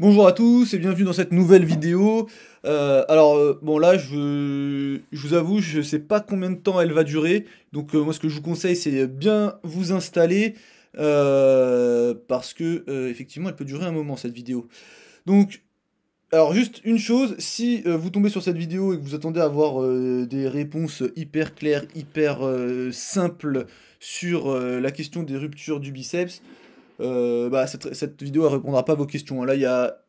Bonjour à tous et bienvenue dans cette nouvelle vidéo. Euh, alors euh, bon là je, je, vous avoue je sais pas combien de temps elle va durer donc euh, moi ce que je vous conseille c'est bien vous installer parce que effectivement elle peut durer un moment cette vidéo. Donc alors juste une chose, si vous tombez sur cette vidéo et que vous attendez à avoir des réponses hyper claires, hyper simples sur la question des ruptures du biceps, euh, bah, cette, cette, vidéo ne répondra pas à vos questions. Hein. Là, il y a.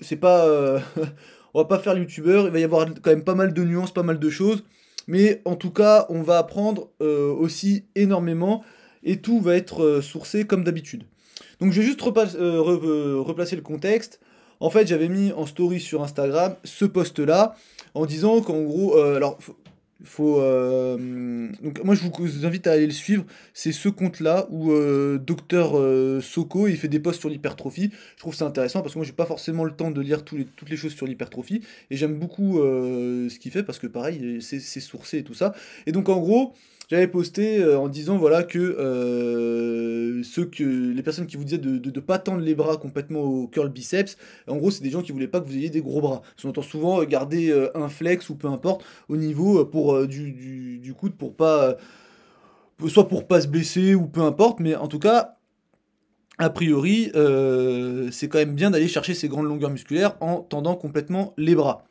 C'est pas. Euh, on va pas faire youtubeur, il va y avoir quand même pas mal de nuances, pas mal de choses. Mais en tout cas, on va apprendre euh, aussi énormément et tout va être sourcé comme d'habitude. Donc je vais juste replacer le contexte. En fait, j'avais mis en story sur Instagram ce post-là en disant qu'en gros, alors faut, euh, donc moi je vous invite à aller le suivre. C'est ce compte-là où euh, Docteur euh, Soko il fait des posts sur l'hypertrophie. Je trouve ça intéressant parce que moi j'ai pas forcément le temps de lire toutes les choses sur l'hypertrophie et j'aime beaucoup ce qu'il fait parce que pareil c'est sourcé et tout ça. Et donc en gros j'avais posté euh, en disant voilà que, euh, ceux que les personnes qui vous disaient de ne pas tendre les bras complètement au curl biceps, en gros c'est des gens qui voulaient pas que vous ayez des gros bras. On entend souvent euh, garder un flex ou peu importe au niveau pour du, coude pour pas soit pour pas se blesser ou peu importe, mais en tout cas a priori c'est quand même bien d'aller chercher ces grandes longueurs musculaires en tendant complètement les bras.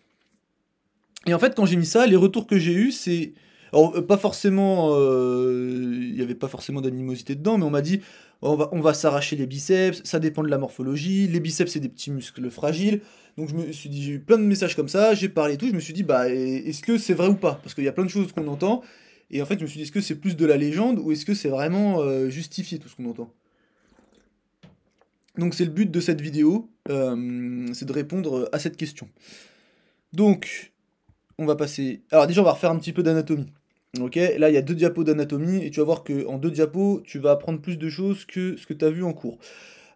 Et en fait quand j'ai mis ça, les retours que j'ai eu c'est alors, euh, pas forcément, euh, il n'y avait pas forcément d'animosité dedans, mais on m'a dit on va, on va s'arracher les biceps, ça dépend de la morphologie, les biceps c'est des petits muscles fragiles. Donc je me suis dit, j'ai eu plein de messages comme ça, j'ai parlé et tout, je me suis dit, bah est-ce que c'est vrai ou pas Parce qu'il y a plein de choses qu'on entend, et en fait je me suis dit, est-ce que c'est plus de la légende ou est-ce que c'est vraiment euh, justifié tout ce qu'on entend Donc c'est le but de cette vidéo, c'est de répondre à cette question. Donc, on va passer... Alors déjà on va refaire un petit peu d'anatomie. Ok, là il y a deux diapos d'anatomie et tu vas voir qu'en deux diapos, tu vas apprendre plus de choses que ce que tu as vu en cours.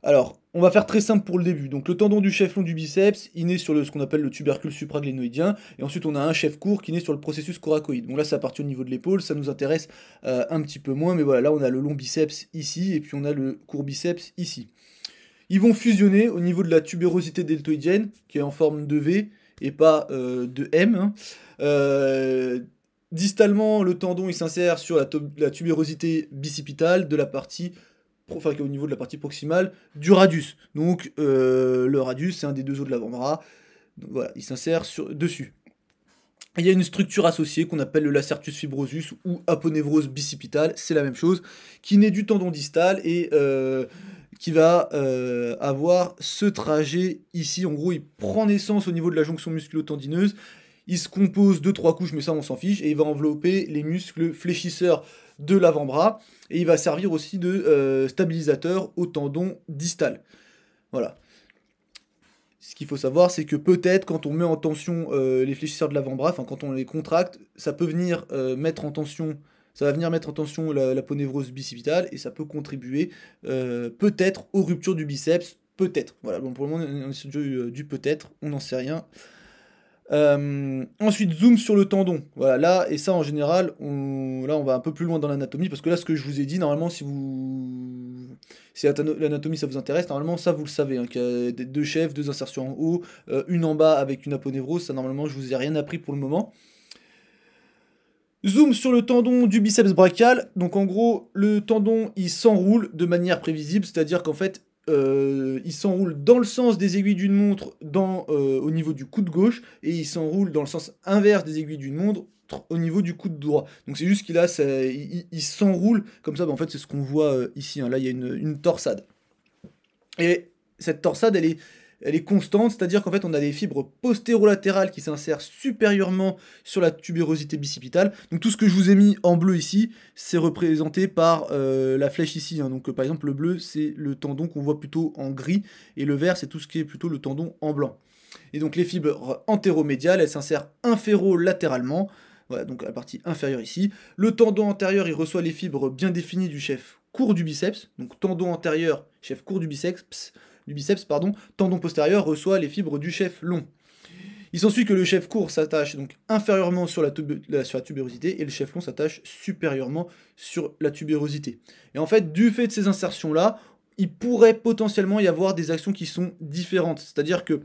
Alors, on va faire très simple pour le début. Donc le tendon du chef long du biceps, il naît sur le, ce qu'on appelle le tubercule supraglénoïdien, et ensuite on a un chef court qui naît sur le processus coracoïde. Donc là ça à au niveau de l'épaule, ça nous intéresse euh, un petit peu moins, mais voilà, là on a le long biceps ici, et puis on a le court biceps ici. Ils vont fusionner au niveau de la tubérosité deltoïdienne, qui est en forme de V, et pas euh, de M. Hein. Euh, Distalement, le tendon il s'insère sur la, tubérosité bicipitale de la partie au niveau de la partie proximale du radius. Donc euh, le radius c'est un des deux os de l'avant-bras. il s'insère dessus. il y a une structure associée qu'on appelle le lacertus fibrosus ou aponevrose bicipitale, c'est la même chose, qui naît du tendon distal et euh, qui va euh, avoir ce trajet ici. En gros, il prend naissance au niveau de la jonction musculo-tendineuse, il se compose de trois couches, mais ça on s'en fiche, et il va envelopper les muscles fléchisseurs de l'avant-bras, et il va servir aussi de euh, stabilisateur au tendon distal. Voilà. Ce qu'il faut savoir, c'est que peut-être quand on met en tension euh, les fléchisseurs de l'avant-bras, enfin quand on les contracte, ça peut venir euh, mettre en tension, ça va venir mettre en tension la, la bicipitale, et ça peut contribuer peut-être aux ruptures du biceps, peut-être. Voilà, bon pour le moment on est du, du peut-être, on n'en sait rien. Euh, ensuite, zoom sur le tendon. Voilà, là, et ça en général, on, là on va un peu plus loin dans l'anatomie, parce que là ce que je vous ai dit, normalement, si vous. Si l'anatomie ça vous intéresse, normalement ça vous le savez, hein, qu'il y a deux chefs, deux insertions en haut, euh, une en bas avec une aponeurose, ça normalement je vous ai rien appris pour le moment. Zoom sur le tendon du biceps brachial. Donc en gros, le tendon il s'enroule de manière prévisible, c'est-à-dire qu'en fait, euh, il s'enroule dans le sens des aiguilles d'une montre euh, au niveau du coude gauche et il s'enroule dans le sens inverse des aiguilles d'une montre au niveau du coude droit. Donc c'est juste qu'il a, il, s'enroule comme ça. Bah, en fait, c'est ce qu'on voit euh, ici. Hein. Là, il y a une torsade. Et cette torsade, elle est elle est constante, c'est-à-dire qu'en fait on a des fibres postérolatérales qui s'insèrent supérieurement sur la tubérosité bicipitale. Donc tout ce que je vous ai mis en bleu ici, c'est représenté par euh, la flèche ici. Hein. Donc euh, par exemple le bleu c'est le tendon qu'on voit plutôt en gris et le vert c'est tout ce qui est plutôt le tendon en blanc. Et donc les fibres antéromédiales, elles s'insèrent inférolatéralement. Voilà, donc la partie inférieure ici. Le tendon antérieur, il reçoit les fibres bien définies du chef court du biceps. Donc tendon antérieur, chef court du biceps du biceps, pardon, tendon postérieur reçoit les fibres du chef long. Il s'ensuit que le chef court s'attache donc inférieurement sur la, la, sur la, tubérosité et le chef long s'attache supérieurement sur la tubérosité. Et en fait, du fait de ces insertions-là, il pourrait potentiellement y avoir des actions qui sont différentes. C'est-à-dire que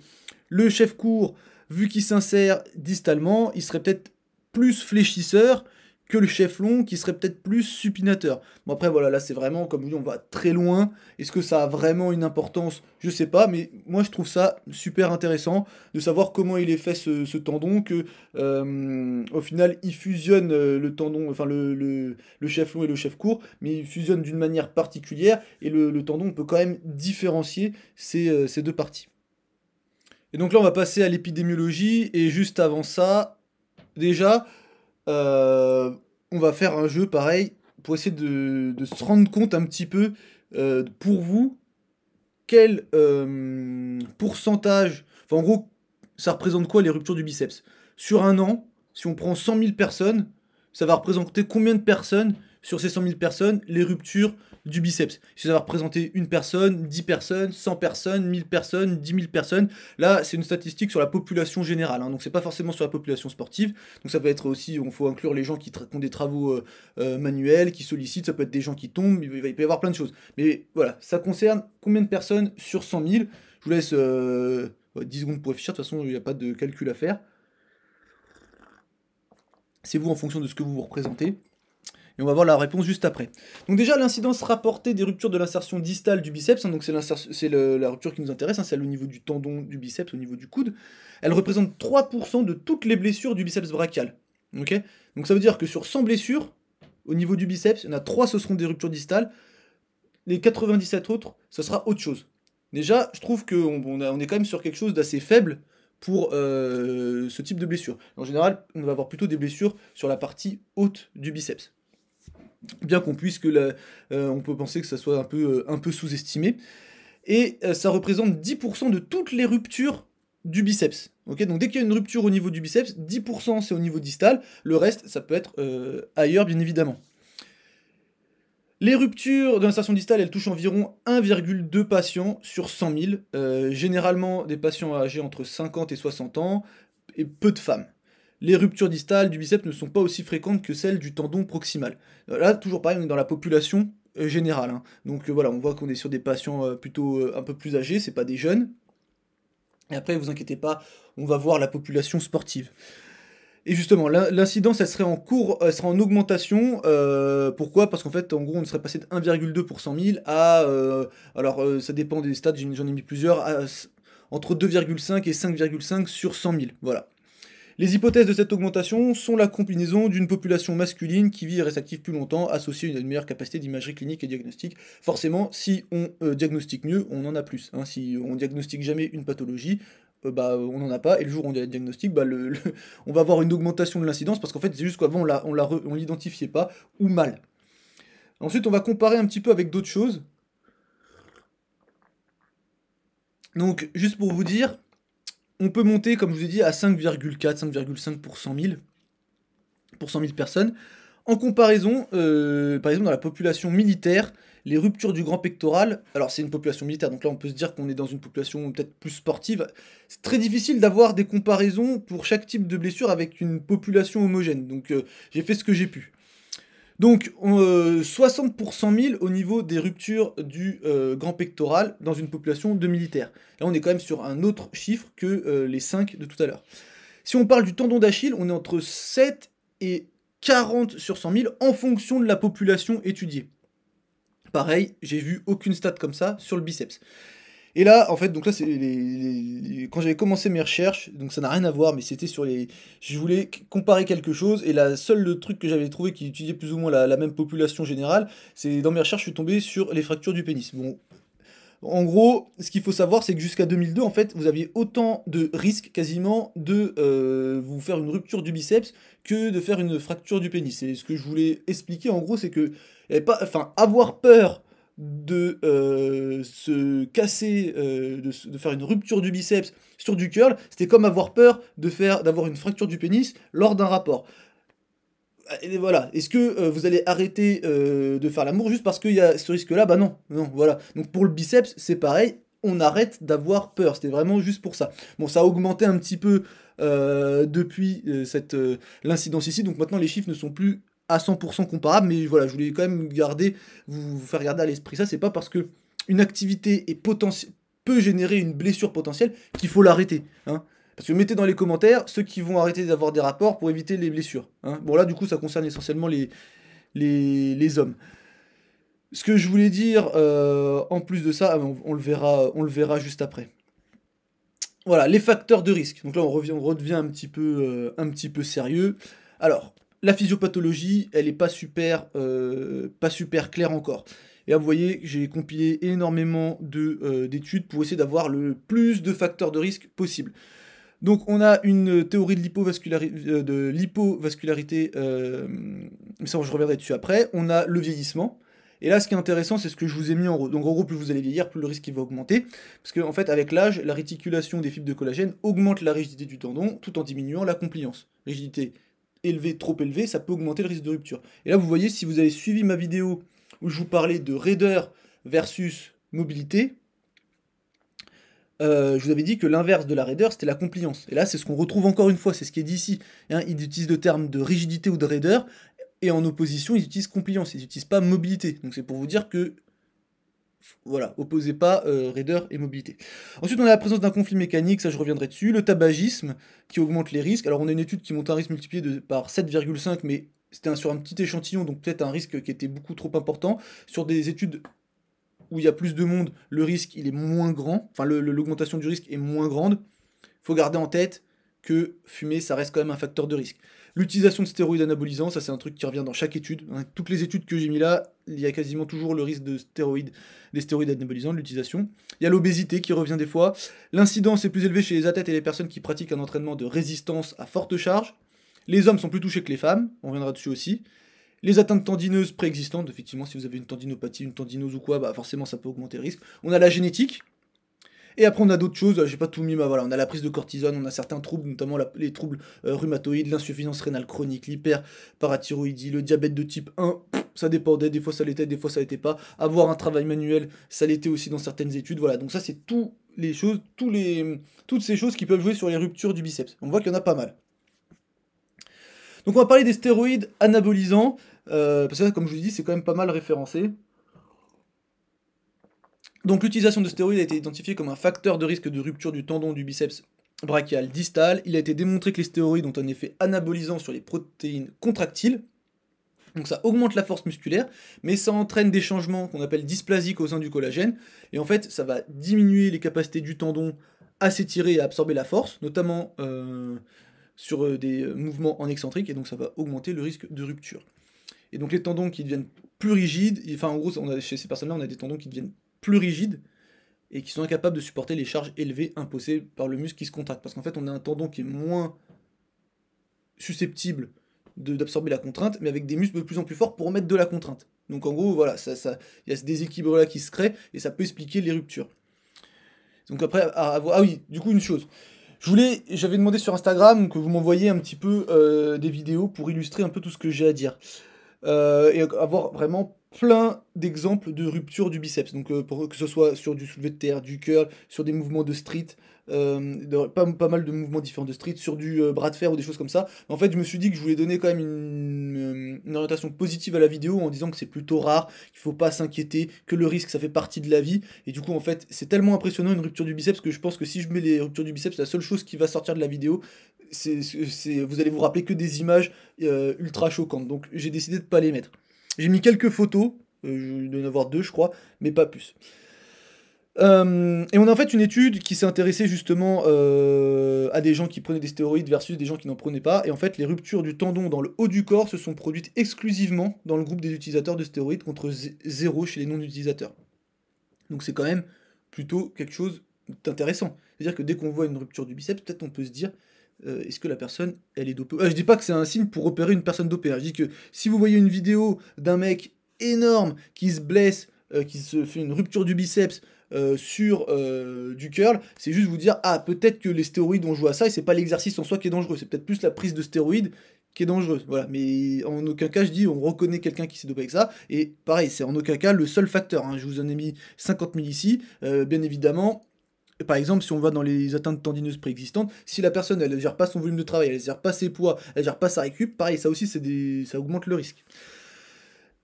le chef court, vu qu'il s'insère distalement, il serait peut-être plus fléchisseur que le chef long qui serait peut-être plus supinateur. Bon après voilà, là c'est vraiment comme vous on va très loin. Est-ce que ça a vraiment une importance Je sais pas, mais moi je trouve ça super intéressant de savoir comment il est fait ce, tendon, que euh, au final il fusionne euh, le tendon, enfin le, chef long et le chef court, mais il fusionne d'une manière particulière et le, le, tendon peut quand même différencier ces, euh, ces deux parties. Et donc là on va passer à l'épidémiologie et juste avant ça, déjà euh, on va faire un jeu pareil pour essayer de, de se rendre compte un petit peu euh, pour vous quel euh, pourcentage, enfin en gros, ça représente quoi les ruptures du biceps Sur un an, si on prend 100 000 personnes, ça va représenter combien de personnes sur ces 100 000 personnes les ruptures du biceps. Si ça va représenter une personne, 10 personnes, 100 personnes, 1000 personnes, 10 000 personnes. Là, c'est une statistique sur la population générale, hein, donc c'est pas forcément sur la population sportive. Donc ça peut être aussi, il faut inclure les gens qui, ont des travaux euh, euh, manuels, qui sollicitent, ça peut être des gens qui tombent, il, peut y avoir plein de choses. Mais voilà, ça concerne combien de personnes sur 100 000 Je vous laisse 10 euh, secondes pour réfléchir, de toute façon, il n'y a pas de calcul à faire. C'est vous en fonction de ce que vous vous représentez. Mais on va voir la réponse juste après. Donc déjà, l'incidence rapportée des ruptures de l'insertion distale du biceps, hein, donc c'est la rupture qui nous intéresse, hein, celle au niveau du tendon du biceps, au niveau du coude, elle représente 3% de toutes les blessures du biceps brachial. donc ça veut dire que sur 100 blessures, au niveau du biceps, il y en a 3 ce seront des ruptures distales, les 97 autres, ce sera autre chose. Déjà, je trouve qu'on est quand même sur quelque chose d'assez faible pour euh, ce type de blessure. En général, on va avoir plutôt des blessures sur la partie haute du biceps bien qu'on puisse que euh, on peut penser que ça soit un peu, euh, peu sous-estimé. Et euh, ça représente 10% de toutes les ruptures du biceps. Donc dès qu'il y a une rupture au niveau du biceps, 10% c'est au niveau distal, le reste ça peut être ailleurs bien évidemment. Les ruptures de l'insertion distale, elles touchent environ 1,2 patients sur 100 000, généralement des patients âgés entre 50 et 60 ans, et peu de femmes les ruptures distales du biceps ne sont pas aussi fréquentes que celles du tendon proximal. Euh, là, toujours pareil, on est dans la population euh, générale. Hein. Donc euh, voilà, on voit qu'on est sur des patients plutôt un peu plus âgés, c'est pas des jeunes. Et après, vous inquiétez pas, on va voir la population sportive. Et justement, l'incidence, elle serait en cours, serait en augmentation. pourquoi Parce qu'en fait, en gros, on serait passé de 1,2 pour 100 000 à. alors, ça dépend des stades, j'en ai mis plusieurs, entre 2,5 et 5,5 sur 100 000. Voilà. Les hypothèses de cette augmentation sont la combinaison d'une population masculine qui vit et reste active plus longtemps, associée à une meilleure capacité d'imagerie clinique et diagnostique. Forcément, si on euh, diagnostique mieux, on en a plus. Hein. Si on diagnostique jamais une pathologie, euh, bah, euh, on n'en a pas, et le jour où on a diagnostic, bah, on va avoir une augmentation de l'incidence, parce qu'en fait, c'est juste qu'avant, on ne l'identifiait pas, ou mal. Ensuite, on va comparer un petit peu avec d'autres choses. Donc, juste pour vous dire, on peut monter, comme je vous ai dit, à 5,4, 5,5 pour 100 000, pour 100 000 personnes. En comparaison, euh, par exemple, dans la population militaire, les ruptures du grand pectoral, alors c'est une population militaire, donc là on peut se dire qu'on est dans une population peut-être plus sportive. C'est très difficile d'avoir des comparaisons pour chaque type de blessure avec une population homogène, donc euh, j'ai fait ce que j'ai pu. Donc, 60 euh, pour 100 000 au niveau des ruptures du euh, grand pectoral dans une population de militaires. Là, on est quand même sur un autre chiffre que euh, les 5 de tout à l'heure. Si on parle du tendon d'Achille, on est entre 7 et 40 sur 100 000 en fonction de la population étudiée. Pareil, j'ai vu aucune stat comme ça sur le biceps. Et là, en fait, donc là, c'est les, quand j'avais commencé mes recherches, donc ça n'a rien à voir, mais c'était sur les. Je voulais comparer quelque chose, et la seule le truc que j'avais trouvé qui utilisait plus ou moins la, même population générale, c'est dans mes recherches, je suis tombé sur les fractures du pénis. Bon. En gros, ce qu'il faut savoir, c'est que jusqu'à 2002, en fait, vous aviez autant de risques quasiment de euh, vous faire une rupture du biceps que de faire une fracture du pénis. Et ce que je voulais expliquer, en gros, c'est que, pas, enfin, avoir peur euh, euh, de se casser, de, faire une rupture du biceps sur du curl, c'était comme avoir peur de faire, d'avoir une fracture du pénis lors d'un rapport. Euh, et voilà, est-ce que vous allez arrêter de faire l'amour juste parce qu'il y a ce risque-là Bah non, non, voilà. Donc pour le biceps, c'est pareil, on arrête d'avoir peur. C'était vraiment juste pour ça. Bon, ça a augmenté un petit peu depuis cette l'incidence ici, donc maintenant les chiffres ne sont plus à 100% comparable, mais voilà, je voulais quand même garder, vous, faire garder à l'esprit ça, c'est pas parce que une activité est peut générer une blessure potentielle qu'il faut l'arrêter. Hein. Parce que mettez dans les commentaires ceux qui vont arrêter d'avoir des rapports pour éviter les blessures. Hein. Bon là du coup ça concerne essentiellement les, les, hommes. Ce que je voulais dire euh, en plus de ça, ah, on, le verra, on le verra juste après. Voilà, les facteurs de risque. Donc là on revient, on redevient un petit peu, euh, un petit peu sérieux. Alors, la physiopathologie, elle n'est pas, super, euh, pas super claire encore. Et là, vous voyez, j'ai compilé énormément euh, d'études pour essayer d'avoir le plus de facteurs de risque possible. Donc on a une théorie de euh, l'hypovascularité, mais ça je reviendrai dessus après. On a le vieillissement. Et là, ce qui est intéressant, c'est ce que je vous ai mis en gros. Donc en gros, plus vous allez vieillir, plus le risque va augmenter. Parce qu'en fait, avec l'âge, la réticulation des fibres de collagène augmente la rigidité du tendon tout en diminuant la compliance. Rigidité élevé, trop élevé, ça peut augmenter le risque de rupture. Et là, vous voyez, si vous avez suivi ma vidéo où je vous parlais de raideur versus mobilité, euh, je vous avais dit que l'inverse de la raideur, c'était la compliance. Et là, c'est ce qu'on retrouve encore une fois, c'est ce qui est dit ici. Hein. ils utilisent le terme de rigidité ou de raideur, et en opposition, ils utilisent compliance, ils n'utilisent pas mobilité. Donc c'est pour vous dire que voilà, opposez pas euh, raideur et mobilité. Ensuite, on a la présence d'un conflit mécanique, ça je reviendrai dessus. Le tabagisme qui augmente les risques. Alors, on a une étude qui monte un risque multiplié par 7,5, mais c'était sur un petit échantillon, donc peut-être un risque qui était beaucoup trop important. Sur des études où il y a plus de monde, le risque il est moins grand, enfin l'augmentation du risque est moins grande. Il Faut garder en tête que fumer, ça reste quand même un facteur de risque. L'utilisation de stéroïdes anabolisants, ça c'est un truc qui revient dans chaque étude. Hein, toutes les études que j'ai mis là, il y a quasiment toujours le risque de stéroïdes, des stéroïdes anabolisants, de l'utilisation. Il y a l'obésité qui revient des fois. L'incidence est plus élevée chez les athlètes et les personnes qui pratiquent un entraînement de résistance à forte charge. Les hommes sont plus touchés que les femmes, on reviendra dessus aussi. Les atteintes tendineuses préexistantes, effectivement, si vous avez une tendinopathie, une tendinose ou quoi, bah forcément ça peut augmenter le risque. On a la génétique, et après, on a d'autres choses, j'ai pas tout mis, mais voilà, on a la prise de cortisone, on a certains troubles, notamment les troubles euh, rhumatoïdes, l'insuffisance rénale chronique, l'hyperparathyroïdie, le diabète de type 1, ça dépendait, des fois ça l'était, des fois ça l'était pas. Avoir un travail manuel, ça l'était aussi dans certaines études, voilà. Donc ça, c'est les choses, tous les, toutes ces choses qui peuvent jouer sur les ruptures du biceps. On voit qu'il y en a pas mal. Donc on va parler des stéroïdes anabolisants, euh, parce que comme je vous dis, c'est quand même pas mal référencé. Donc l'utilisation de stéroïdes a été identifiée comme un facteur de risque de rupture du tendon du biceps brachial distal. Il a été démontré que les stéroïdes ont un effet anabolisant sur les protéines contractiles. Donc ça augmente la force musculaire, mais ça entraîne des changements qu'on appelle dysplasiques au sein du collagène. Et en fait, ça va diminuer les capacités du tendon à s'étirer et à absorber la force, notamment euh, sur euh, des euh, mouvements en excentrique, et donc ça va augmenter le risque de rupture. Et donc les tendons qui deviennent plus rigides, enfin en gros, chez ces personnes-là, on a des tendons qui deviennent plus rigides et qui sont incapables de supporter les charges élevées imposées par le muscle qui se contracte. Parce qu'en fait, on a un tendon qui est moins susceptible d'absorber la contrainte, mais avec des muscles de plus en plus forts pour mettre de la contrainte. Donc en gros, voilà, il ça, il y a ce déséquilibre-là qui se crée, et ça peut expliquer les ruptures. Donc après, ah, oui, du coup, une chose. Je voulais, j'avais demandé sur Instagram que vous m'envoyiez un petit peu euh, des vidéos pour illustrer un peu tout ce que j'ai à dire. Euh, et avoir vraiment plein d'exemples de rupture du biceps. Donc, euh, pour que ce soit sur du soulevé de terre, du curl, sur des mouvements de street, euh, pas, pas, mal de mouvements différents de street, sur du euh, bras de fer ou des choses comme ça. En fait, je me suis dit que je voulais donner quand même une, orientation positive à la vidéo en disant que c'est plutôt rare, qu'il faut pas s'inquiéter, que le risque ça fait partie de la vie. Et du coup, en fait, c'est tellement impressionnant une rupture du biceps que je pense que si je mets les ruptures du biceps, la seule chose qui va sortir de la vidéo, c'est vous allez vous rappeler que des images ultra choquantes. Donc, j'ai décidé de pas les mettre. J'ai mis quelques photos, euh, je y en avoir deux, je crois, mais pas plus. Euh, et on a en fait une étude qui s'est intéressée justement euh, à des gens qui prenaient des stéroïdes versus des gens qui n'en prenaient pas. Et en fait, les ruptures du tendon dans le haut du corps se sont produites exclusivement dans le groupe des utilisateurs de stéroïdes contre zéro chez les non-utilisateurs. Donc c'est quand même plutôt quelque chose d'intéressant. C'est-à-dire que dès qu'on voit une rupture du biceps, peut-être on peut se dire, euh, est-ce que la personne, elle est dopée ah, Je dis pas que c'est un signe pour repérer une personne dopée. Hein. Je dis que si vous voyez une vidéo d'un mec énorme qui se blesse, euh, qui se fait une rupture du biceps euh, sur du curl, c'est juste vous dire ah peut-être que les stéroïdes ont joué à ça et c'est pas l'exercice en soi qui est dangereux, c'est peut-être plus la prise de stéroïdes qui est dangereuse. Voilà, mais en aucun cas je dis on reconnaît quelqu'un qui s'est dopé avec ça. Et pareil, c'est en aucun cas le seul facteur. Hein. Je vous en ai mis 50 000 ici. bien évidemment, par exemple, si on va dans les atteintes tendineuses préexistantes, si la personne elle ne gère pas son volume de travail, elle ne gère pas ses poids, elle ne gère pas sa récup, pareil, ça aussi des, ça augmente le risque.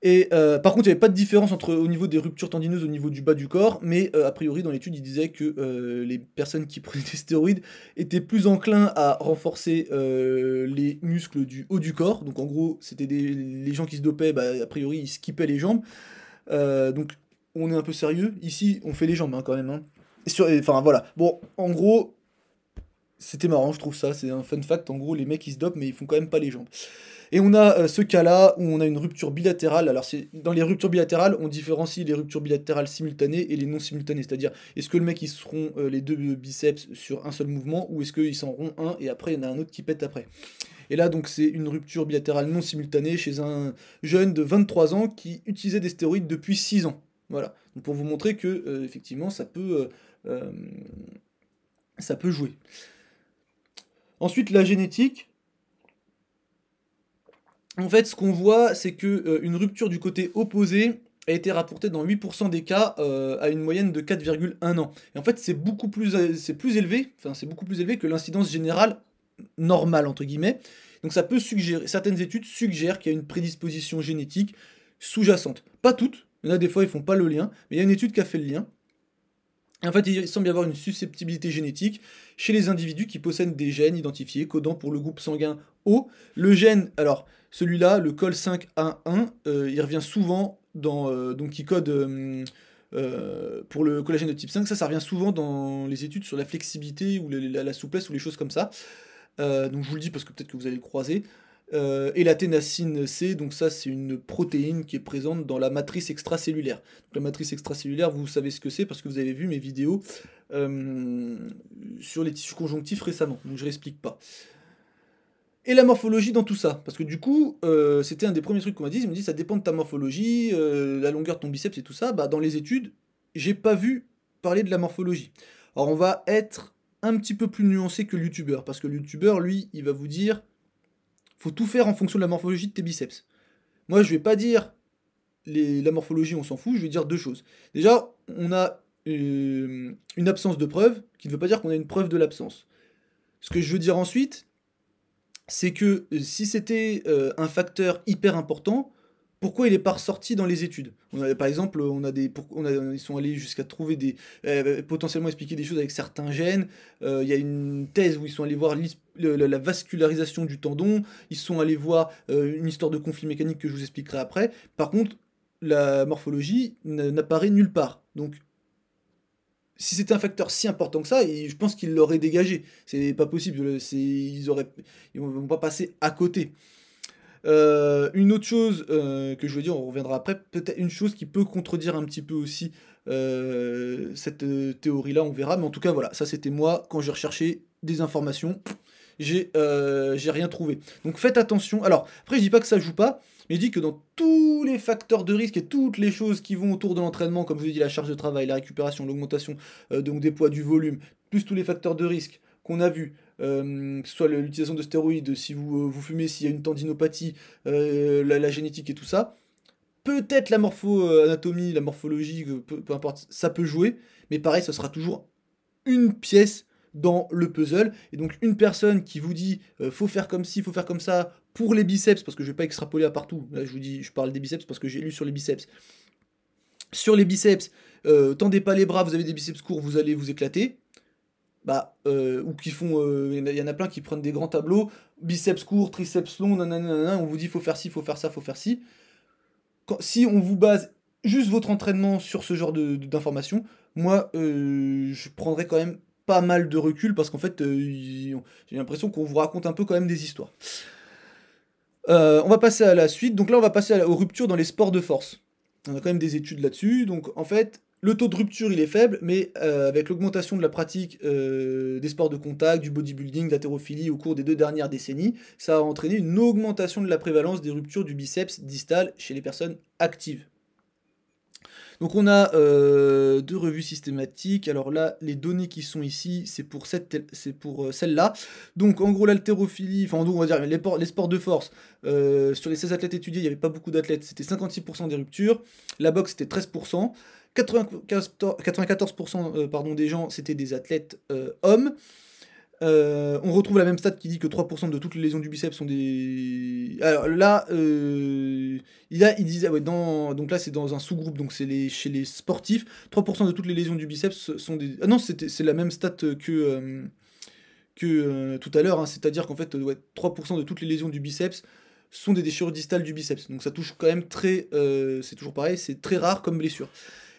Et euh, par contre, il n'y avait pas de différence entre au niveau des ruptures tendineuses au niveau du bas du corps, mais euh, a priori dans l'étude, il disait que euh, les personnes qui prenaient des stéroïdes étaient plus enclins à renforcer les muscles du haut du corps. Donc en gros, c'était les gens qui se dopaient, bah, a priori, ils skippaient les jambes. donc on est un peu sérieux. Ici, on fait les jambes hein, quand même. Hein enfin voilà. Bon, en gros, c'était marrant, je trouve ça. C'est un fun fact. En gros, les mecs ils se dopent, mais ils font quand même pas les jambes. Et on a euh, ce cas-là où on a une rupture bilatérale. Alors, c'est dans les ruptures bilatérales, on différencie les ruptures bilatérales simultanées et les non simultanées. C'est-à-dire, est-ce que le mec, il se euh, les deux euh, biceps sur un seul mouvement ou est-ce qu'il s'en rompt un et après, il y en a un autre qui pète après et là, donc, c'est une rupture bilatérale non simultanée chez un jeune de 23 ans qui utilisait des stéroïdes depuis 6 ans. Voilà. pour vous montrer que, effectivement, ça peut euh, ça peut jouer. Ensuite, la génétique. En fait, ce qu'on voit, c'est que euh, une rupture du côté opposé a été rapportée dans 8% des cas euh, à une moyenne de 4,1 ans. Et en fait, c'est beaucoup plus, c'est plus élevé, enfin c'est beaucoup plus élevé que l'incidence générale normale entre guillemets. Donc ça peut suggérer, certaines études suggèrent qu'il y a une prédisposition génétique sous-jacente. Pas toutes, il y en a des fois ils font pas le lien, mais il y a une étude qui a fait le lien. En fait, il semble y avoir une susceptibilité génétique chez les individus qui possèdent des gènes identifiés codant pour le groupe sanguin O. Le gène, alors celui-là, le COL5A1, euh, il revient souvent dans. Euh, donc, il code. Euh, pour le collagène de type 5, ça, ça revient souvent dans les études sur la flexibilité ou la, la souplesse ou les choses comme ça. donc je vous le dis parce que peut-être que vous allez le croiser. Euh, et la ténacine C, donc ça c'est une protéine qui est présente dans la matrice extracellulaire. la matrice extracellulaire, vous savez ce que c'est parce que vous avez vu mes vidéos euh, sur les tissus conjonctifs récemment, donc je ne réexplique pas. Et la morphologie dans tout ça, parce que du coup, euh, c'était un des premiers trucs qu'on m'a dit, Il me dit ça dépend de ta morphologie, la longueur de ton biceps et tout ça. Bah, dans les études, j'ai pas vu parler de la morphologie. Alors on va être un petit peu plus nuancé que le youtubeur, parce que le youtubeur, lui, il va vous dire faut tout faire en fonction de la morphologie de tes biceps. Moi, je vais pas dire la morphologie, on s'en fout, je vais dire deux choses. Déjà, on a euh, une absence de preuve, qui ne veut pas dire qu'on a une preuve de l'absence. Ce que je veux dire ensuite, c'est que euh, si c'était euh, un facteur hyper important, pourquoi il n'est pas ressorti dans les études on Par exemple, on a des, ils sont allés jusqu'à trouver des. Euh, potentiellement expliquer des choses avec certains gènes. Euh, il y a une thèse où ils sont allés voir la, vascularisation du tendon. Ils sont allés voir euh, une histoire de conflit mécanique que je vous expliquerai après. Par contre, la morphologie n'apparaît nulle part. Donc, si c'était un facteur si important que ça, je pense qu'ils l'auraient dégagé. C'est pas possible. Ils, auraient, vont pas passer à côté. Euh, une autre chose euh, que je veux dire, on reviendra après, peut-être une chose qui peut contredire un petit peu aussi euh, cette théorie-là, on verra. Mais en tout cas, voilà, ça c'était moi quand j'ai recherché des informations. J'ai rien trouvé. Donc faites attention. Alors, après, je dis pas que ça joue pas, mais je dis que dans tous les facteurs de risque et toutes les choses qui vont autour de l'entraînement, comme je vous ai dit, la charge de travail, la récupération, l'augmentation donc des poids, du volume, plus tous les facteurs de risque qu'on a vus, euh, que ce soit l'utilisation de stéroïdes, si vous, euh, vous fumez, s'il y a une tendinopathie, euh, la, génétique et tout ça. Peut-être la morpho-anatomie, la morphologie, peu, importe, ça peut jouer, mais pareil, ce sera toujours une pièce dans le puzzle. Et donc une personne qui vous dit faut faire comme ci, faut faire comme ça pour les biceps, parce que je ne vais pas extrapoler à partout. Là, je vous dis, je parle des biceps parce que j'ai lu sur les biceps. Sur les biceps, tendez pas les bras, vous avez des biceps courts, vous allez vous éclater bah, euh, ou qui font, il euh, y en a plein qui prennent des grands tableaux, biceps courts, triceps longs, nanana, on vous dit faut faire ci, faut faire ça, faut faire ci. si on vous base juste votre entraînement sur ce genre d'informations, moi, euh, je prendrais quand même pas mal de recul parce qu'en fait, j'ai l'impression qu'on vous raconte un peu quand même des histoires. on va passer à la suite. Donc là, on va passer aux ruptures dans les sports de force. On a quand même des études là-dessus. Donc en fait, le taux de rupture, il est faible, mais euh, avec l'augmentation de la pratique euh, des sports de contact, du bodybuilding, d'atérophilie au cours des deux dernières décennies, ça a entraîné une augmentation de la prévalence des ruptures du biceps distal chez les personnes actives. Donc on a euh, deux revues systématiques. Alors là, les données qui sont ici, c'est pour, c'est pour celle-là. Donc en gros, l'haltérophilie, enfin on va dire les, sports de force, sur les 16 athlètes étudiés, il n'y avait pas beaucoup d'athlètes, c'était 56% des ruptures. La boxe, c'était 13%. 94% euh, pardon, des gens, c'était des athlètes euh, hommes. Euh, on retrouve la même stat qui dit que 3% de toutes les lésions du biceps sont des. Alors là, euh, il disait, ah ouais, dans, donc là c'est dans un sous-groupe, donc c'est les, chez les sportifs. 3% de toutes les lésions du biceps sont des. Ah non, c'est la même stat que, que tout à l'heure, hein. c'est-à-dire qu'en fait, 3% de toutes les lésions du biceps sont des déchirures distales du biceps. Donc ça touche quand même très. c'est toujours pareil, c'est très rare comme blessure.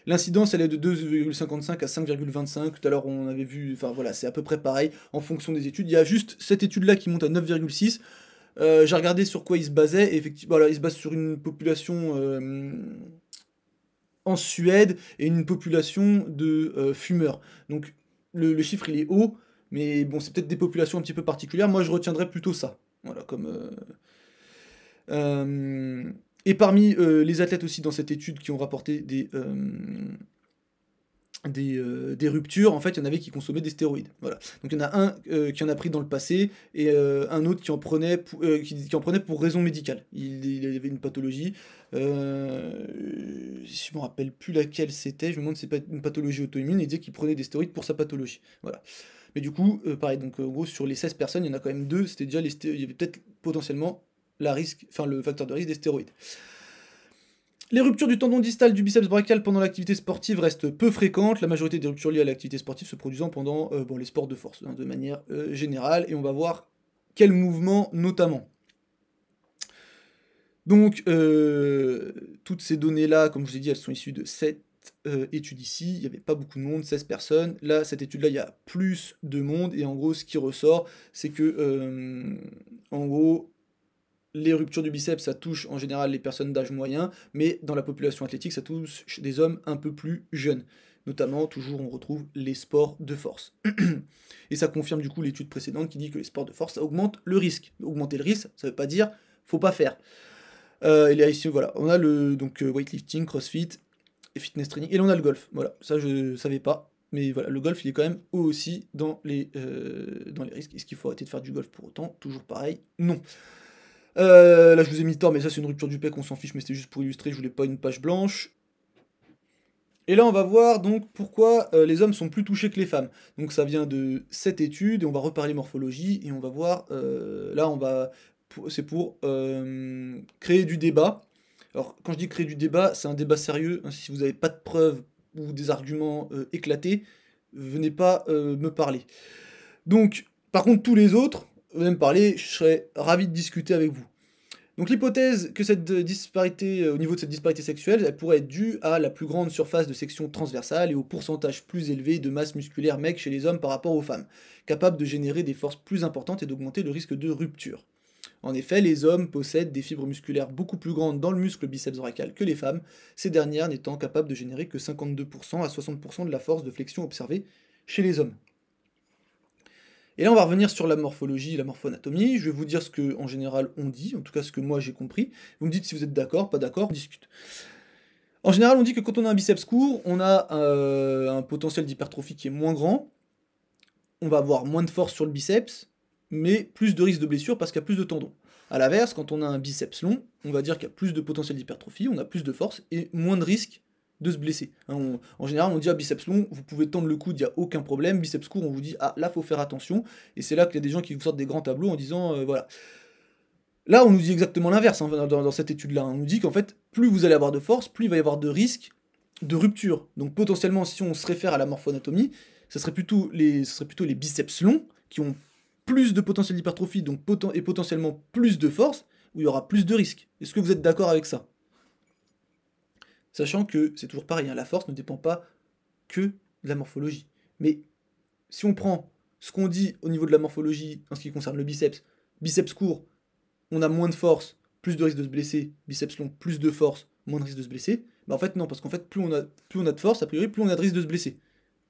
L'incidence, elle est de 2,55 à 5,25. Tout à l'heure, on avait vu, enfin voilà, c'est à peu près pareil en fonction des études. Il y a juste cette étude-là qui monte à 9,6. Euh, j'ai regardé sur quoi il se basait. effectivement, voilà, il se base sur une population euh, en Suède et une population de euh, fumeurs. Donc le, le, chiffre, il est haut, mais bon, c'est peut-être des populations un petit peu particulières. Moi, je retiendrais plutôt ça. Voilà, comme. Et parmi euh, les athlètes aussi dans cette étude qui ont rapporté des, euh, euh, des, ruptures, en fait, il y en avait qui consommaient des stéroïdes. Voilà. Donc il y en a un qui en a pris dans le passé et un autre qui en prenait pour, qui, en prenait pour raison médicale. Il, avait une pathologie. je ne me rappelle plus laquelle c'était. Je me demande si c'est pas une pathologie auto-immune. Il disait qu'il prenait des stéroïdes pour sa pathologie. Voilà. Mais du coup, pareil, donc gros, sur les 16 personnes, il y en a quand même deux. C'était déjà les Il y avait peut-être potentiellement le facteur de risque des stéroïdes. Les ruptures du tendon distal du biceps brachial pendant l'activité sportive restent peu fréquentes, la majorité des ruptures liées à l'activité sportive se produisant pendant euh, bon, les sports de force hein, de manière euh, générale, et on va voir quels mouvements notamment. Donc, euh, toutes ces données-là, comme je vous ai dit, elles sont issues de cette étude ici. Il n'y avait pas beaucoup de monde, 16 personnes. Là, cette étude-là, il y a plus de monde, et en gros, ce qui ressort, c'est que, en gros, les ruptures du biceps, ça touche en général les personnes d'âge moyen, mais dans la population athlétique, ça touche des hommes un peu plus jeunes. Notamment, toujours, on retrouve les sports de force. Et ça confirme du coup l'étude précédente qui dit que les sports de force, ça augmente le risque. Augmenter le risque, ça ne veut pas dire faut pas faire. Euh, et là, ici, voilà, on a le donc, euh, weightlifting, crossfit, et fitness training, et là on a le golf. Voilà, ça je savais pas. Mais voilà, le golf, il est quand même aussi dans les, euh, dans les risques. Est-ce qu'il faut arrêter de faire du golf pour autant Toujours pareil, non. Euh, là, je vous ai mis tort, mais ça, c'est une rupture du PEC, on s'en fiche, mais c'était juste pour illustrer, je voulais pas une page blanche. Et là, on va voir donc pourquoi euh, les hommes sont plus touchés que les femmes. Donc ça vient de cette étude, et on va reparler morphologie, et on va voir, euh, là, on va, c'est pour créer du débat. Alors, quand je dis créer du débat, c'est un débat sérieux, hein, si vous n'avez pas de preuves ou des arguments éclatés, venez pas me parler. Donc, par contre, tous les autres, même parler, je serais ravi de discuter avec vous. Donc l'hypothèse que cette euh, disparité, euh, au niveau de cette disparité sexuelle, elle pourrait être due à la plus grande surface de section transversale et au pourcentage plus élevé de masse musculaire mec chez les hommes par rapport aux femmes, capable de générer des forces plus importantes et d'augmenter le risque de rupture. En effet, les hommes possèdent des fibres musculaires beaucoup plus grandes dans le muscle biceps oracal que les femmes, ces dernières n'étant capables de générer que 52% à 60% de la force de flexion observée chez les hommes. Et là, on va revenir sur la morphologie, la morphoanatomie. Je vais vous dire ce que, en général, on dit, en tout cas ce que moi j'ai compris. Vous me dites si vous êtes d'accord, pas d'accord, on discute. En général, on dit que quand on a un biceps court, on a euh, un potentiel d'hypertrophie qui est moins grand. On va avoir moins de force sur le biceps, mais plus de risque de blessure parce qu'il y a plus de tendons. A l'inverse, quand on a un biceps long, on va dire qu'il y a plus de potentiel d'hypertrophie, on a plus de force et moins de risque de se blesser. Hein, en général, on dit à biceps long, vous pouvez tendre le coude, il n'y a aucun problème. Biceps court, on vous dit ah là, faut faire attention. Et c'est là qu'il y a des gens qui vous sortent des grands tableaux en disant euh, voilà. Là, on nous dit exactement l'inverse hein, dans, cette étude-là. On nous dit qu'en fait, plus vous allez avoir de force, plus il va y avoir de risques de rupture. Donc potentiellement, si on se réfère à la morphoanatomie, ce serait plutôt les, ce serait plutôt les biceps longs qui ont plus de potentiel d'hypertrophie donc et potentiellement plus de force, où il y aura plus de risques. Est-ce que vous êtes d'accord avec ça Sachant que c'est toujours pareil, hein, la force ne dépend pas que de la morphologie. Mais si on prend ce qu'on dit au niveau de la morphologie en ce qui concerne le biceps, biceps court, on a moins de force, plus de risque de se blesser, biceps long, plus de force, moins de risque de se blesser. Bah, en fait non, parce qu'en fait plus on, a, plus on de force, a priori plus on a de risque de se blesser.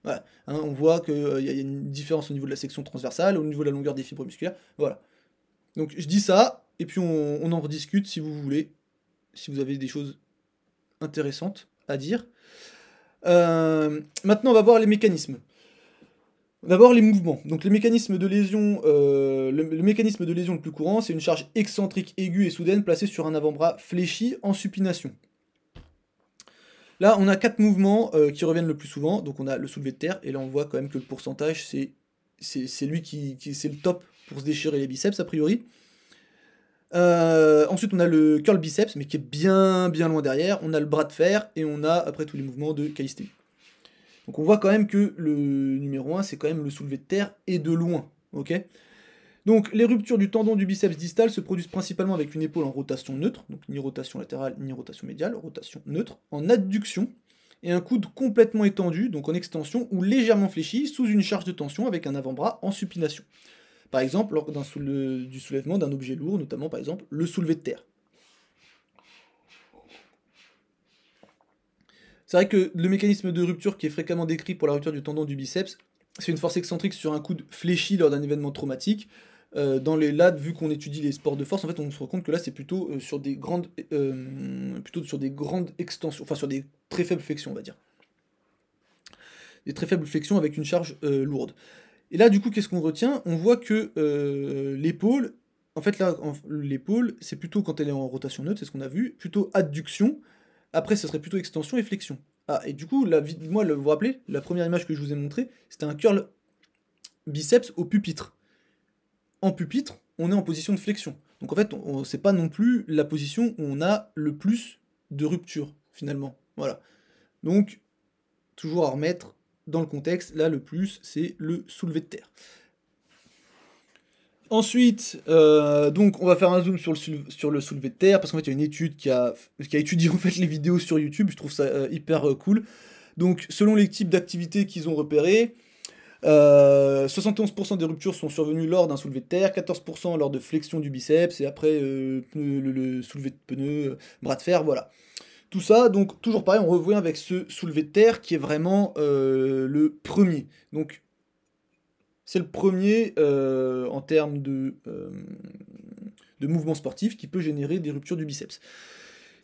Hein, on voit qu'il euh, y, a une différence au niveau de la section transversale, au niveau de la longueur des fibres musculaires. Voilà. Donc je dis ça, et puis on, on en rediscute si vous voulez, si vous avez des choses intéressante à dire. Euh, maintenant, on va voir les mécanismes. D'abord les mouvements. Donc les mécanismes de lésion, euh, le, mécanisme de lésion le plus courant, c'est une charge excentrique aiguë et soudaine placée sur un avant-bras fléchi en supination. Là, on a quatre mouvements euh, qui reviennent le plus souvent. Donc on a le soulevé de terre, et là on voit quand même que le pourcentage, c'est, c'est, lui qui c'est le top pour se déchirer les biceps a priori. Euh, ensuite, on a le curl biceps, mais qui est bien, bien loin derrière. On a le bras de fer et on a après tous les mouvements de calisthénie. Donc on voit quand même que le numéro 1, c'est quand même le soulevé de terre et de loin. Ok donc les ruptures du tendon du biceps distal se produisent principalement avec une épaule en rotation neutre, donc ni rotation latérale ni rotation médiale, rotation neutre, en adduction, et un coude complètement étendu, donc en extension ou légèrement fléchi, sous une charge de tension avec un avant-bras en supination. Par exemple, lors d'un du soulèvement d'un objet lourd, notamment par exemple le soulevé de terre. C'est vrai que le mécanisme de rupture qui est fréquemment décrit pour la rupture du tendon du biceps, c'est une force excentrique sur un coude fléchi lors d'un événement traumatique. Euh, dans les là, vu qu'on étudie les sports de force, en fait, on se rend compte que là, c'est plutôt euh, sur des grandes, euh, plutôt sur des grandes extensions, enfin sur des très faibles flexions, on va dire, des très faibles flexions avec une charge lourde. Et là, du coup, qu'est-ce qu'on retient On voit que euh, l'épaule, en fait, là, l'épaule, c'est plutôt quand elle est en rotation neutre, c'est ce qu'on a vu, plutôt adduction. Après, ce serait plutôt extension et flexion. Ah, et du coup, la, moi, vous vous rappelez, la première image que je vous ai montrée, c'était un curl biceps au pupitre. En pupitre, on est en position de flexion. Donc en fait, c'est pas non plus la position où on a le plus de rupture, finalement. Voilà. Donc, toujours à remettre dans le contexte, là, le plus, c'est le soulevé de terre. Ensuite, euh, donc on va faire un zoom sur le, sur le soulevé de terre, parce qu'en fait, il y a une étude qui a, qui a étudié en fait les vidéos sur YouTube, je trouve ça euh, hyper euh, cool. Donc, selon les types d'activités qu'ils ont repérés, 71% des ruptures sont survenues lors d'un soulevé de terre, 14% lors de flexion du biceps, et après le, soulevé de pneu, bras de fer, voilà. Tout ça, donc toujours pareil, on revient avec ce soulevé de terre qui est vraiment euh, le premier. Donc c'est le premier euh, en termes de, euh, de mouvement sportif qui peut générer des ruptures du biceps.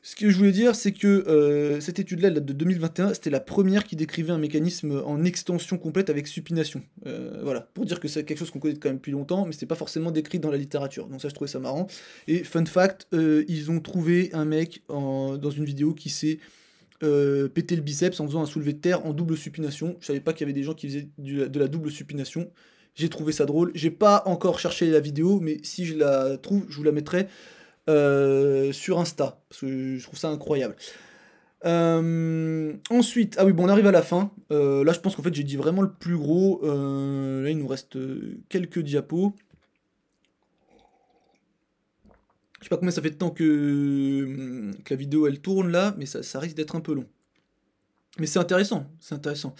Ce que je voulais dire, c'est que euh, cette étude-là, date de 2021, c'était la première qui décrivait un mécanisme en extension complète avec supination. Euh, voilà, pour dire que c'est quelque chose qu'on connaît quand même depuis longtemps, mais c'était pas forcément décrit dans la littérature. Donc ça, je trouvais ça marrant. Et fun fact, euh, ils ont trouvé un mec dans une vidéo qui s'est pété le biceps en faisant un soulevé de terre en double supination. Je savais pas qu'il y avait des gens qui faisaient de la double supination. J'ai trouvé ça drôle. J'ai pas encore cherché la vidéo, mais si je la trouve, je vous la mettrai. Euh, sur Insta, parce que je trouve ça incroyable. Euh, ensuite, ah oui, bon, on arrive à la fin. Euh, là, je pense qu'en fait, j'ai dit vraiment le plus gros. là, il nous reste quelques diapos. Je sais pas combien ça fait de temps que, la vidéo elle tourne là, mais ça, ça risque d'être un peu long. Mais c'est intéressant, c'est intéressant.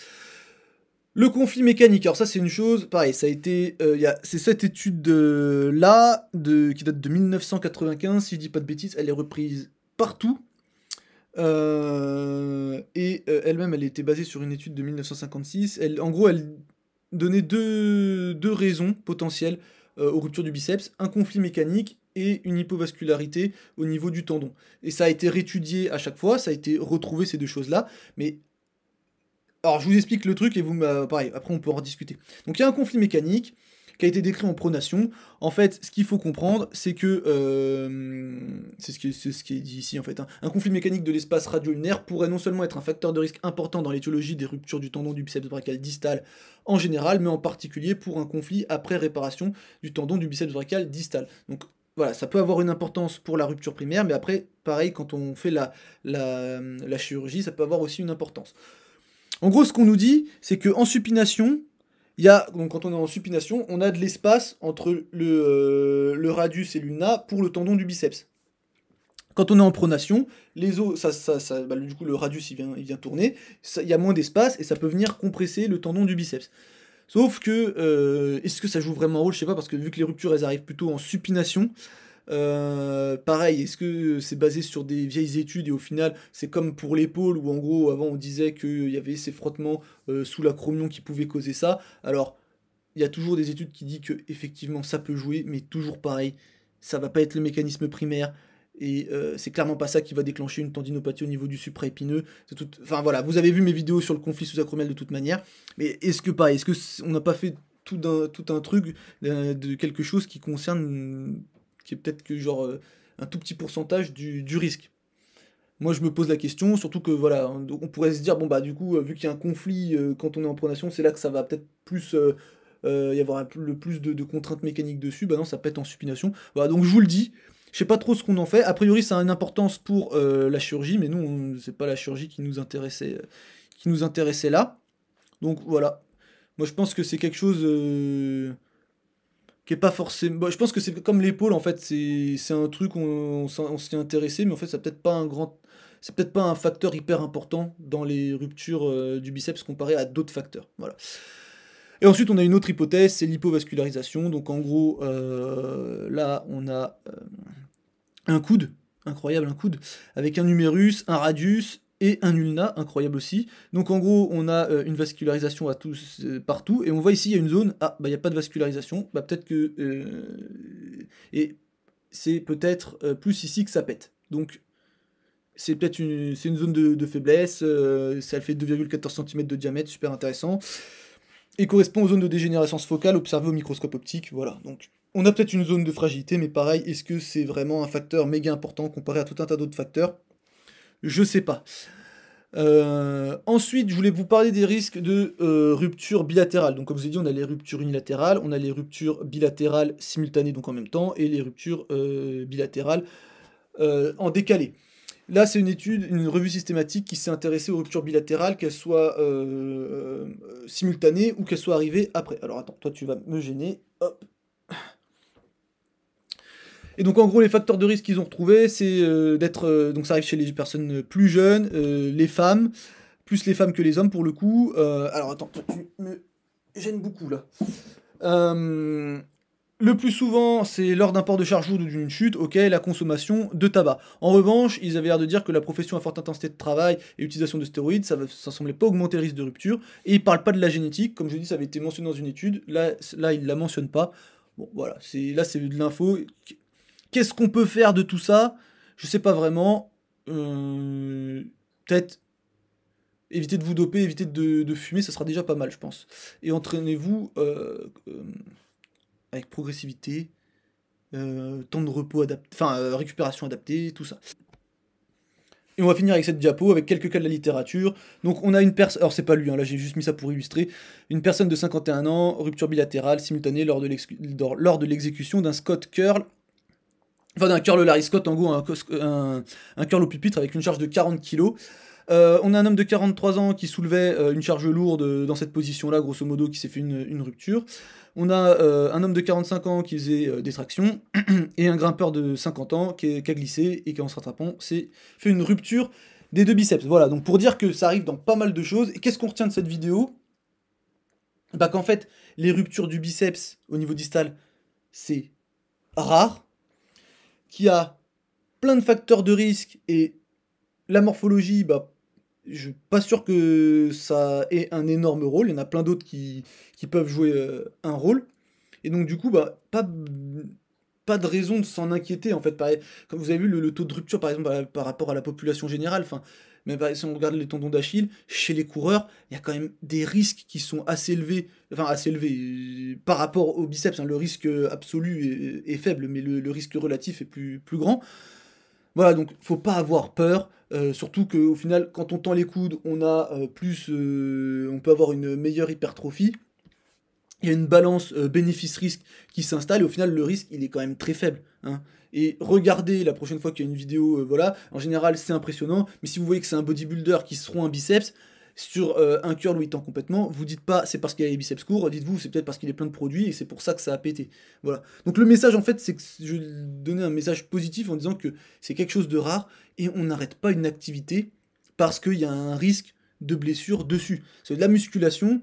Le conflit mécanique, alors ça c'est une chose, pareil, ça a été, euh, c'est cette étude là, qui date de 1995, si je dis pas de bêtises, elle est reprise partout, euh, et euh, elle-même elle était basée sur une étude de 1956, elle, en gros elle donnait deux, deux raisons potentielles aux ruptures du biceps, un conflit mécanique et une hypovascularité au niveau du tendon. Et ça a été réétudié à chaque fois, ça a été retrouvé ces deux choses là, mais alors je vous explique le truc et vous, euh, pareil, après on peut en discuter. Donc il y a un conflit mécanique qui a été décrit en pronation. En fait, ce qu'il faut comprendre, c'est que euh, c'est ce, qui est dit ici en fait. Hein. Un conflit mécanique de l'espace radiolunaire pourrait non seulement être un facteur de risque important dans l'étiologie des ruptures du tendon du biceps brachial distal en général, mais en particulier pour un conflit après réparation du tendon du biceps brachial distal. Donc voilà, ça peut avoir une importance pour la rupture primaire, mais après, pareil, quand on fait la, la, la chirurgie, ça peut avoir aussi une importance. En gros, ce qu'on nous dit, c'est qu'en supination, il quand on est en supination, on a de l'espace entre euh, le, radius et l'ulna pour le tendon du biceps. Quand on est en pronation, les os, ça, ça, ça bah, du coup, le radius il vient, il vient tourner, il y a moins d'espace et ça peut venir compresser le tendon du biceps. Sauf que, euh, est-ce que ça joue vraiment un rôle Je sais pas, parce que vu que les ruptures elles arrivent plutôt en supination, euh, pareil, est-ce que c'est basé sur des vieilles études et au final c'est comme pour l'épaule où en gros avant on disait qu'il y avait ces frottements euh, sous l'acromion qui pouvaient causer ça. Alors il y a toujours des études qui disent que effectivement ça peut jouer, mais toujours pareil, ça va pas être le mécanisme primaire. Et euh, c'est clairement pas ça qui va déclencher une tendinopathie au niveau du supraépineux. Enfin voilà, vous avez vu mes vidéos sur le conflit sous-acromial de toute manière. Mais est-ce que pas Est-ce que on n'a pas fait tout un, tout un truc de quelque chose qui concerne qui est peut-être que genre euh, un tout petit pourcentage du, risque. Moi, je me pose la question, surtout que voilà, on, pourrait se dire bon bah du coup, euh, vu qu'il y a un conflit euh, quand on est en pronation, c'est là que ça va peut-être plus y avoir le plus de, contraintes mécaniques dessus. Bah non, ça pète en supination. Voilà, donc je vous le dis. Je sais pas trop ce qu'on en fait. A priori, ça a une importance pour la chirurgie, mais nous, c'est pas la chirurgie qui nous intéressait, qui nous intéressait là. Donc voilà. Moi, je pense que c'est quelque chose est pas forcément. je pense que c'est comme l'épaule en fait, c'est un truc on, on, s'est intéressé, mais en fait c'est peut-être pas un grand, c'est peut-être pas un facteur hyper important dans les ruptures euh, du biceps comparé à d'autres facteurs. Voilà. Et ensuite on a une autre hypothèse, c'est l'hypovascularisation. Donc en gros euh, là on a euh, un coude incroyable un coude avec un humérus, un radius et un ulna, incroyable aussi. Donc en gros, on a euh, une vascularisation à tous, euh, partout, et on voit ici, il y a une zone, ah, bah il n'y a pas de vascularisation, bah, peut-être que... Euh, et c'est peut-être plus ici que ça pète. Donc c'est peut-être une, une zone de, faiblesse, ça fait 2,14 cm de diamètre, super intéressant, et correspond aux zones de dégénérescence focale observées au microscope optique, voilà, donc... On a peut-être une zone de fragilité, mais pareil, est-ce que c'est vraiment un facteur méga important comparé à tout un tas d'autres facteurs je sais pas. Euh, ensuite, je voulais vous parler des risques de euh, rupture bilatérale. Donc, comme je vous ai dit, on a les ruptures unilatérales, on a les ruptures bilatérales simultanées, donc en même temps, et les ruptures euh, bilatérales en décalé. Là, c'est une étude, une revue systématique qui s'est intéressée aux ruptures bilatérales, qu'elles soient simultanées ou qu'elles soient arrivées après. Alors, attends, toi, tu vas me gêner. Hop, et donc en gros, les facteurs de risque qu'ils ont retrouvés, c'est euh, d'être... Euh, donc ça arrive chez les personnes plus jeunes, euh, les femmes, plus les femmes que les hommes pour le coup. alors attends, tu me gênes beaucoup là. le plus souvent, c'est lors d'un port de charge ou d'une chute, ok, la consommation de tabac. En revanche, ils avaient l'air de dire que la profession à forte intensité de travail et utilisation de stéroïdes, ça ne semblait pas augmenter le risque de rupture. Et ils ne parlent pas de la génétique, comme je dis, ça avait été mentionné dans une étude. Là, là ils ne la mentionnent pas. Bon, voilà, là c'est de l'info Qu'est-ce qu'on peut faire de tout ça Je sais pas vraiment. Euh, peut-être éviter de vous doper, éviter de, fumer, ça sera déjà pas mal, je pense. Et entraînez-vous euh, euh, avec progressivité, temps de repos adapté, enfin récupération adaptée, tout ça. Et on va finir avec cette diapo, avec quelques cas de la littérature. Donc on a une personne, alors c'est pas lui, hein, là j'ai juste mis ça pour illustrer, une personne de 51 ans, rupture bilatérale simultanée lors de l'exécution d'un Scott Curl Enfin, d'un curl Larry Scott, en gros, un, un, curl au pupitre avec une charge de 40 kg. Euh, on a un homme de 43 ans qui soulevait euh, une charge lourde euh, dans cette position-là, grosso modo, qui s'est fait une, rupture. On a un homme de 45 ans qui faisait des tractions, et un grimpeur de 50 ans qui, qui a glissé et qui, en se rattrapant, s'est fait une rupture des deux biceps. Voilà, donc pour dire que ça arrive dans pas mal de choses. Et qu'est-ce qu'on retient de cette vidéo Bah qu'en fait, les ruptures du biceps au niveau distal, c'est rare qui a plein de facteurs de risque et la morphologie, bah, je suis pas sûr que ça ait un énorme rôle. Il y en a plein d'autres qui, peuvent jouer euh, un rôle. Et donc, du coup, bah, pas pas de raison de s'en inquiéter en fait. comme vous avez vu, le, taux de rupture par exemple par, rapport à la population générale, enfin, mais si on regarde les tendons d'Achille, chez les coureurs, il y a quand même des risques qui sont assez élevés, enfin assez élevés euh, par rapport au biceps. Hein. le risque absolu est, faible, mais le, risque relatif est plus, plus grand. Voilà, donc faut pas avoir peur. Euh, surtout qu'au final, quand on tend les coudes, on a euh, plus, on peut avoir une meilleure hypertrophie il y a une balance euh, bénéfice-risque qui s'installe et au final le risque il est quand même très faible. Hein. Et regardez la prochaine fois qu'il y a une vidéo, euh, voilà, en général c'est impressionnant, mais si vous voyez que c'est un bodybuilder qui se rend un biceps, sur euh, un curl où il tend complètement, vous dites pas c'est parce qu'il a les biceps courts, dites-vous c'est peut-être parce qu'il est plein de produits et c'est pour ça que ça a pété. Voilà. Donc le message en fait c'est que je vais donner un message positif en disant que c'est quelque chose de rare et on n'arrête pas une activité parce qu'il y a un risque de blessure dessus. C'est de la musculation,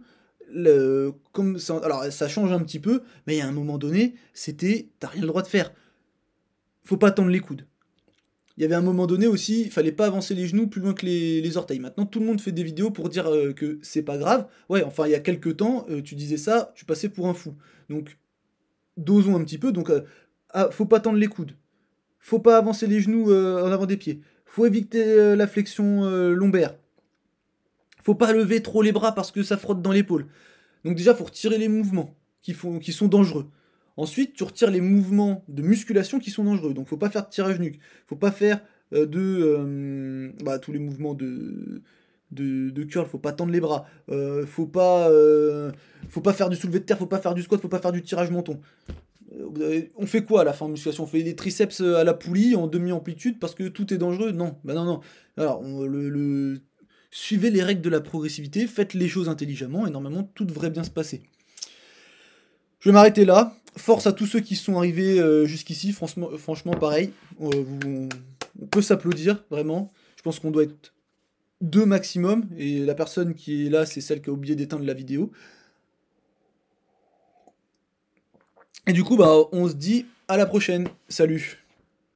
comme alors ça change un petit peu, mais il y a un moment donné, c'était t'as rien le droit de faire. Faut pas tendre les coudes. Il y avait un moment donné aussi, il fallait pas avancer les genoux plus loin que les, orteils. Maintenant, tout le monde fait des vidéos pour dire euh, que c'est pas grave. Ouais, enfin, il y a quelques temps, euh, tu disais ça, tu passais pour un fou. Donc, dosons un petit peu. Donc, euh, ah, faut pas tendre les coudes. Faut pas avancer les genoux en avant des pieds. Faut éviter la flexion lombaire. Faut pas lever trop les bras parce que ça frotte dans l'épaule. Donc déjà, il faut retirer les mouvements qui, sont dangereux. Ensuite, tu retires les mouvements de musculation qui sont dangereux. Donc, faut pas faire de tirage nuque. Faut pas faire euh, de euh, bah, tous les mouvements de, de, il curl. Faut pas tendre les bras. il euh, faut pas faut pas faire du soulevé de terre. Faut pas faire du squat. Faut pas faire du tirage menton. on fait quoi à la fin de musculation On fait des triceps à la poulie en demi amplitude parce que tout est dangereux Non, bah non non. Alors le suivez les règles de la progressivité, faites les choses intelligemment et normalement tout devrait bien se passer. Je vais m'arrêter là. Force à tous ceux qui sont arrivés euh, jusqu'ici, franchement, pareil, euh, on, peut s'applaudir vraiment. Je pense qu'on doit être deux maximum et la personne qui est là, c'est celle qui a oublié d'éteindre la vidéo. Et du coup, bah, on se dit à la prochaine. Salut